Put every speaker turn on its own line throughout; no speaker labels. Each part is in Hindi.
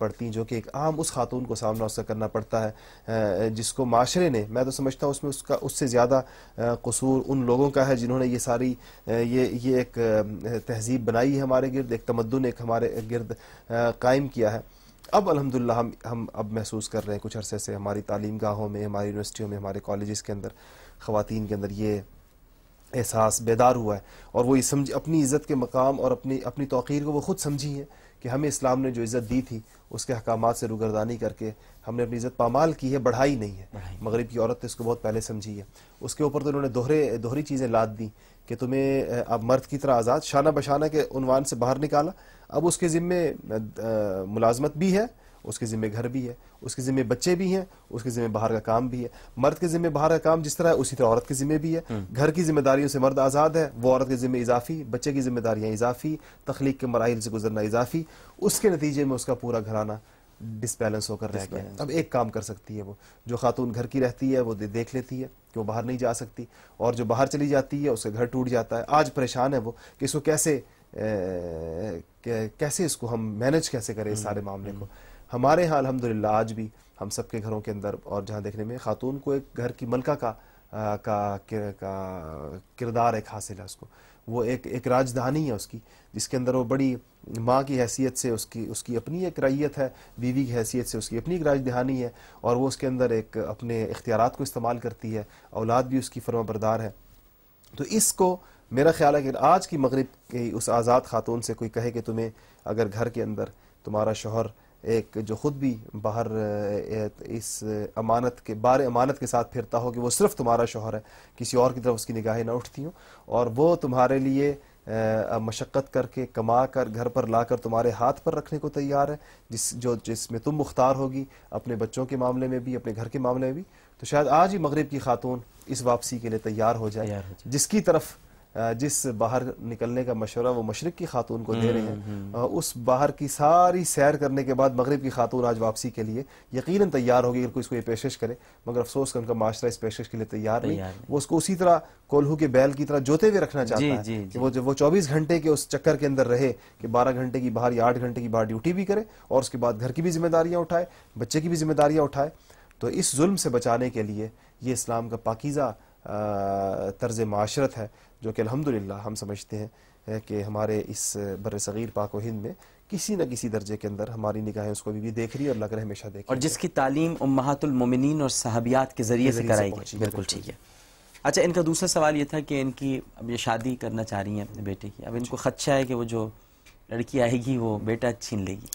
पड़ती हैं जो कि एक आम उस खातून को सामना उसका करना पड़ता है जिसको माशरे ने मैं तो समझता हूँ उसमें उसका उससे ज़्यादा कसूर उन लोगों का है जिन्होंने ये सारी ये ये एक तहजीब बनाई है हमारे गिरद एक तमदन एक हमारे गिरद कायम किया है अब अलहमदिल्ला हम हम अब महसूस कर रहे हैं कुछ अरसे से हमारी तालीम गाहों में हमारी यूनिवर्सिटियों में हमारे कॉलेज़ के अंदर खुवान के अंदर ये एहसास बेदार हुआ है और वो ये समझ अपनी इज़्ज़त के मकाम और अपनी अपनी तोक़ीर को वो ख़ुद समझी है कि हमें इस्लाम ने जो इज़्ज़त दी थी उसके हकाम से रुगरदानी करके हमने अपनी इज़्ज़त पामाल की है बढ़ाई नहीं है मगरब की औरत ने तो इसको बहुत पहले समझी है उसके ऊपर तो उन्होंने दोहरे दोहरी चीज़ें लाद दी कि तुम्हें अब मर्द की तरह आज़ाद शाना बशाना के उनवान से बाहर निकाला अब उसके ज़िम्मे मुलाजमत भी है उसके ज़िम्मे घर भी है उसके ज़िम्मे बच्चे भी हैं उसके ज़िम्मे बाहर का काम भी है मर्द के ज़िम्मे बाहर का काम जिस तरह है उसी तरह औरत के ज़िम्मे भी है हम्म। घर की जिम्मेदारियों से मर्द आज़ाद है वो औरत के ज़िम्मे इजाफी बच्चे की जिम्मेदारियाँ इजाफी तख्लीक के मराइल से गुजरना इजाफी उसके नतीजे में उसका पूरा घराना डिसबैलेंस होकर रह गया अब एक काम कर सकती है वो जो खातून घर की रहती है वो देख लेती है कि वो बाहर नहीं जा सकती और जो बाहर चली जाती है उसका घर टूट जाता है आज परेशान है वो कि इसको कैसे कैसे इसको हम मैनेज कैसे करें इस हम्म, सारे मामले हम्म। को हमारे यहाँ अलहमदिल्ला आज भी हम सबके घरों के अंदर और जहाँ देखने में खातून को एक घर की मलका का का, का किरदार एक हासिल है उसको वो एक एक राजधानी है उसकी जिसके अंदर वो बड़ी माँ की हैसियत से उसकी उसकी अपनी एक रैयत है बीवी की हैसियत से उसकी अपनी एक राजधानी है और वो उसके अंदर एक अपने इख्तियार को इस्तेमाल करती है औलाद भी उसकी फर्मा बरदार है तो इसको मेरा ख्याल है कि आज की मगरब की उस आज़ाद खातून से कोई कहे कि तुम्हें अगर घर के अंदर तुम्हारा शोहर एक जो ख़ुद भी बाहर इस अमानत के बार अमानत के साथ फिरता हो कि वो सिर्फ तुम्हारा शोहर है किसी और की तरफ उसकी निगाहें ना उठती हूँ और वो तुम्हारे लिए मशक्क़त करके कमा कर घर पर ला कर तुम्हारे हाथ पर रखने को तैयार है जिस जो जिसमें तुम मुख्तार होगी अपने बच्चों के मामले में भी अपने घर के मामले में भी तो शायद आज ही मगरब की खातून इस वापसी के लिए तैयार हो जाए जिसकी तरफ जिस बाहर निकलने का मशवरा वो मशरक़ की खातून को दे हम्म, रहे हैं हम्म, हम्म। उस बाहर की सारी सैर करने के बाद मगरब की खातून आज वापसी के लिए यकीन तैयार होगी अगर कोई इसको ये पेशकश करे मगर अफसोस का उनका माशरा इस पेशकश के लिए तैयार नहीं।, वो उसको उसी तरह कोल्हू के बैल की तरह जोते हुए रखना चाहता जी, है जी, वो चौबीस घंटे के उस चक्कर के अंदर रहे कि बारह घंटे की बाहर या आठ घंटे की बाहर ड्यूटी भी करे और उसके बाद घर की भी जिम्मेदारियाँ उठाए बच्चे की भी जिम्मेदारियाँ उठाए तो इस जुल्म से बचाने के लिए ये इस्लाम का पाकिज़ा तर्ज माशरत है जो कि अलहमदिल्ला हम समझते हैं कि हमारे इस बर सग़ीर पाक हिंद में किसी न किसी दर्जे के अंदर हमारी निगाहें उसको भी, देख रही है और लग रहा है हमेशा देख और जिसकी तालीम उम्मातुलमिन और साहबियात के ज़रिए से कराई गई बिल्कुल ठीक है
अच्छा इनका दूसरा सवाल ये था कि इनकी अब ये शादी करना चाह रही हैं अपने बेटे
की अब इनको खदशा है कि वो जो लड़की आएगी वो बेटा छीन लेगी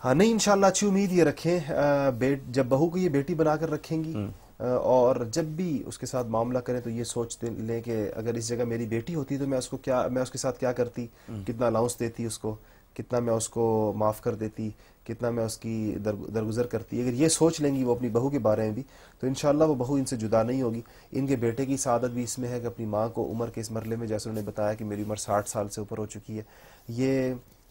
हाँ नहीं इन अच्छी उम्मीद ये रखें बेट जब बहू को ये बेटी बनाकर रखेंगी हम्म। और जब भी उसके साथ मामला करें तो ये सोचते लें कि अगर इस जगह मेरी बेटी होती तो मैं उसको क्या मैं उसके साथ क्या करती हम्म। कितना अलाउंस देती उसको कितना मैं उसको माफ़ कर देती कितना मैं उसकी दर, दरगुजर करती अगर ये सोच लेंगी वो अपनी बहू के बारे में भी तो इन वो बहू इनसे जुदा नहीं होगी इनके बेटे की शादत भी इसमें है कि अपनी माँ को उम्र के इस मरले में जैसे उन्होंने बताया कि मेरी उम्र साठ साल से ऊपर हो चुकी है ये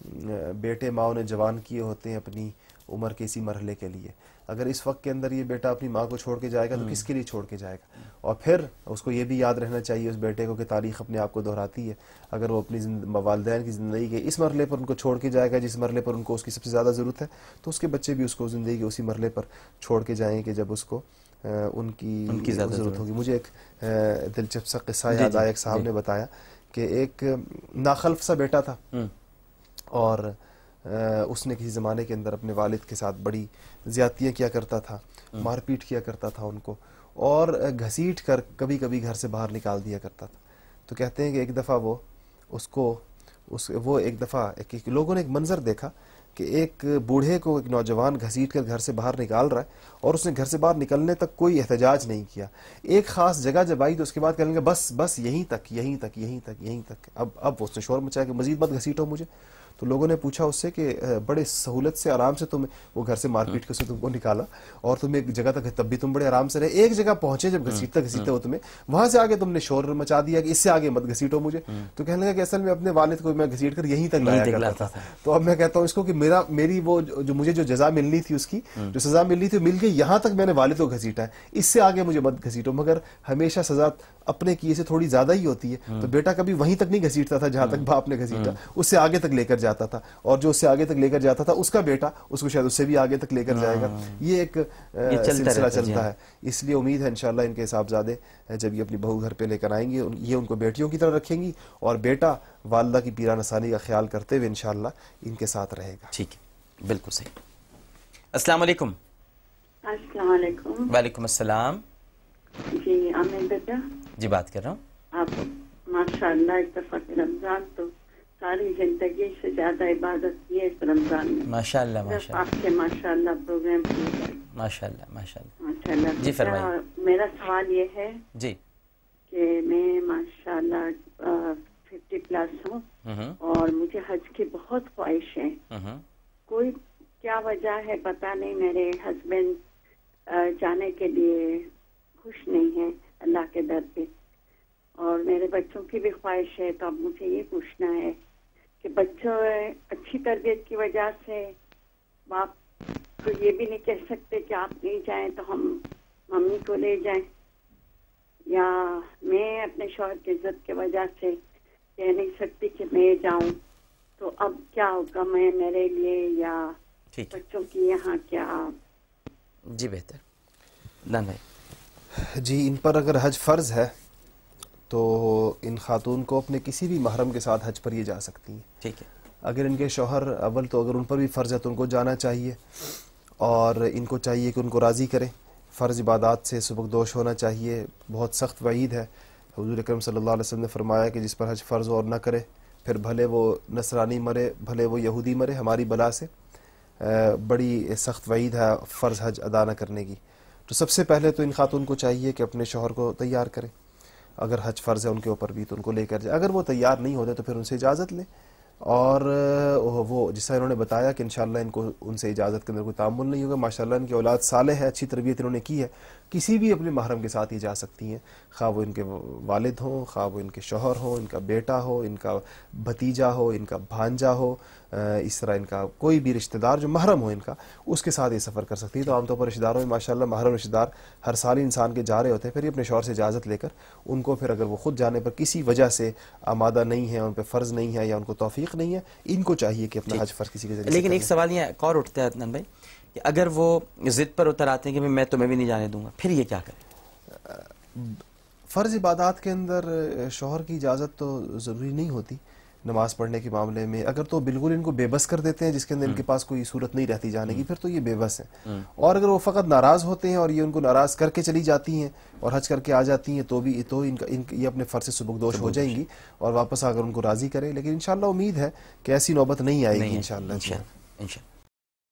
बेटे माओ ने जवान किए होते हैं अपनी उम्र के इसी मरहले के लिए अगर इस वक्त के अंदर ये बेटा अपनी माँ को छोड़ के जाएगा तो हम्म। किसके लिए छोड़ के जाएगा और फिर उसको ये भी याद रहना चाहिए उस बेटे को कि तारीख अपने आप को दोहराती है अगर वो अपनी वालदे की ज़िंदगी के इस मरले पर उनको छोड़ के जाएगा जिस मरहले पर उनको उसकी सबसे ज़्यादा ज़रूरत है तो उसके बच्चे भी उसको ज़िंदगी के उसी मरले पर छोड़ के जाएंगे जब उसको उनकी, उनकी ज़रूरत होगी मुझे एक दिलचस्प सा किस्सा याद आया एक साहब ने बताया कि एक नाखल्फ सा बेटा था हम्म। और उसने किसी ज़माने के अंदर अपने वालिद के साथ बड़ी ज़्यादतियाँ किया करता था हाँ। मारपीट किया करता था उनको और घसीट कर कभी कभी घर से बाहर निकाल दिया करता था तो कहते हैं कि एक दफ़ा वो उसको उस वो एक दफ़ा एक, एक लोगों ने एक मंज़र देखा कि एक बूढ़े को एक नौजवान घसीट कर घर से बाहर निकाल रहा है और उसने घर से बाहर निकलने तक कोई एहतजाज नहीं किया एक ख़ास जगह जब आई तो उसके बाद कहेंगे बस बस यहीं तक यहीं तक यहीं तक यहीं तक अब अब उसने शोर मचाया कि मजीद मत घसीटो मुझे तो लोगों ने पूछा उससे कि बड़े सहूलत से आराम से तुम वो घर से मारपीट हाँ। कर तुमको निकाला और तुम एक जगह तक तब भी तुम बड़े आराम से रहे एक जगह पहुंचे जब घसीटते हाँ, घसीटते हो हाँ। तुम्हें वहां से आगे तुमने शोर मचा दिया कि इससे आगे मत घसीटो मुझे तो कहने लगा कि असल में अपने वालिद को मैं घसीट कर यहीं तक लाया करता था तो अब मैं कहता हूँ इसको कि मेरा मेरी वो जो मुझे जो जजा मिलनी थी उसकी जो सजा मिलनी थी मिल गई यहां तक मैंने वालिद को घसीटा है इससे आगे मुझे मत घसीटो मगर हमेशा सजा अपने किए से थोड़ी ज्यादा ही होती है तो बेटा कभी वहीं तक नहीं घसीटता था जहां तक बाप ने घसीटा उससे आगे तक लेकर जाता था और जो उससे आगे तक लेकर जाता था उसका बेटा उसको शायद उससे भी आगे तक लेकर जाएगा हाँ। ये एक सिलसिला चलता हाँ। है इसलिए उम्मीद है इनशाला इनके साहबजादे जब ये अपनी बहू घर पर लेकर आएंगी ये उनको बेटियों की तरह रखेंगी और बेटा वालदा की पीरा नसानी का ख्याल करते हुए इनशाला इनके साथ रहेगा ठीक है बिल्कुल सही असलकुम
वालेकुम
वालेकुम अस्सलाम
जी आमिर बेटा जी बात कर रहा हूँ आप माशाल्लाह के रमजान तो सारी जिंदगी से ज्यादा इबादत की है इस रमजान में माशा आपके माशा प्रोग्राम माशा माशा जी फरमाइए मेरा सवाल ये है जी कि मैं माशा फिफ्टी प्लस हूँ हम्म। और मुझे हज की बहुत ख्वाहिश है हम्म। कोई क्या वजह है पता नहीं मेरे हस्बैंड जाने के लिए खुश नहीं है अल्लाह के दर पे और मेरे बच्चों की भी ख्वाहिश है तो अब मुझे ये पूछना है कि बच्चों अच्छी तरबियत की वजह से बाप को तो ये भी नहीं कह सकते कि आप नहीं जाएं तो हम मम्मी को ले जाएं या मैं अपने शोहर की इज्जत की वजह से कह नहीं सकती कि मैं जाऊं तो अब क्या होगा मैं मेरे लिए या बच्चों की यहाँ क्या
जी बेहतर ना नहीं जी इन पर अगर हज फर्ज है तो इन खातून को अपने किसी भी महरम के साथ हज पर ये जा सकती हैं ठीक है अगर इनके शोहर अव्वल तो अगर उन पर भी फ़र्ज़ है तो उनको जाना चाहिए और इनको चाहिए कि उनको राज़ी करें फ़र्ज़ इबादत से सबकदोश होना चाहिए बहुत सख्त वईद है हजूर अक्रम सल्ला ने फरमाया कि जिस पर हज फ़र्ज़ और ना करे फिर भले वो नसरानी मरे भले वो यहूदी मरे हमारी बला से बड़ी सख्त वईद है फ़र्ज़ हज अदा न करने की तो सबसे पहले तो इन खातून को चाहिए कि अपने शोहर को तैयार करें अगर हज फ़र्ज़ है उनके ऊपर भी तो उनको लेकर जाए अगर वो तैयार नहीं होते तो फिर उनसे इजाज़त लें और वो जिसका इन्होंने बताया कि इन इनको उनसे इजाज़त के अंदर कोई तामुल नहीं होगा माशाल्लाह इनकी औलाद साले है अच्छी तरबियत इन्होंने की है किसी भी अपने महरम के साथ ही जा सकती हैं खा वो इनके वालिद हों खा वो इनके शोहर हों इनका बेटा हो इनका भतीजा हो इनका भांजा हो इस तरह इनका कोई भी रिश्तेदार जो महरम हो इनका उसके साथ ये सफ़र कर सकती है तो आमतौर पर रिश्तेदारों में माशाल्लाह महरम रिश्तेदार हर साल इंसान के जा रहे होते हैं फिर ये अपने शोर से इजाज़त लेकर उनको फिर अगर वो खुद जाने पर किसी वजह से आमादा नहीं है उन पर फ़र्ज़ नहीं है या उनको तोफ़ी नहीं है इनको चाहिए कि अपना हज फ़र्ज़ किसी के लेकिन एक
सवाल यहाँ और उठता है भाई कि अगर वो ज़िद पर उतर आते हैं कि मैं तुम्हें भी नहीं जाने दूंगा फिर ये क्या
करें फ़र्ज़ इबादत के अंदर शोहर की इजाज़त तो ज़रूरी नहीं होती नमाज पढ़ने के मामले में अगर तो बिल्कुल इनको बेबस कर देते हैं जिसके अंदर हम्म। इनके पास कोई सूरत नहीं रहती जाने की हम्म। फिर तो ये बेबस है हम्म। और अगर वो फ़कत नाराज़ होते हैं और ये उनको नाराज़ करके चली जाती हैं और हज करके आ जाती हैं तो भी तो इनका इन ये अपने फ़र्ज सबकदोश हो जाएंगी और वापस आकर उनको राज़ी करें लेकिन इन उम्मीद है कि ऐसी नौबत नहीं आएगी इन
शाह